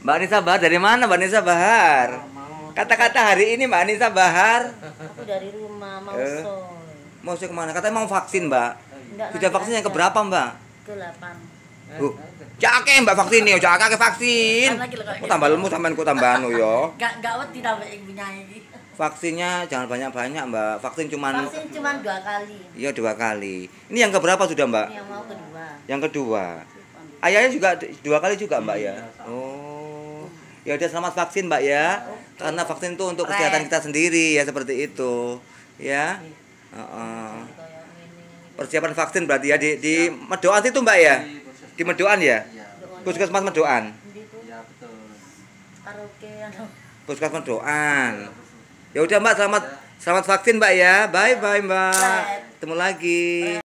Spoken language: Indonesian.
Mbak Anissa Bahar dari mana Mbak Anissa Bahar? Kata-kata hari ini Mbak Anissa Bahar. Aku dari rumah mau eh, sol Mau sol kemana? Katanya mau vaksin Mbak. Enggak, vaksin yang keberapa Mbak? Ke 8 Loh, cake mbak vaksin nih, ya, cakek ke vaksin. Kau tambah gitu? lemu sampean ku tambahan yo. gak wet tidak tambah anu ya? punya iki. Vaksinnya jangan banyak-banyak, Mbak. Vaksin cuma Vaksin cuma dua kali. Iya, dua kali. Ini yang keberapa sudah, Mbak? Yang mau kedua. Yang kedua. Ayahnya juga dua kali juga, Mbak ya. Iya, oh. Ya udah selamat vaksin, Mbak ya. Karena vaksin itu untuk kesehatan kita sendiri ya seperti itu. Ya. Uh -uh. Persiapan vaksin berarti ya di di medoan itu, Mbak ya. Iya, di Medoan ya? Iya. Puskesmas Medoan. Iya, betul. Karaoke anu. Puskesmas Medoan. Iya, ya udah Mbak, selamat ya. selamat vaksin Mbak ya. Bye bye Mbak. Ketemu lagi. Bye.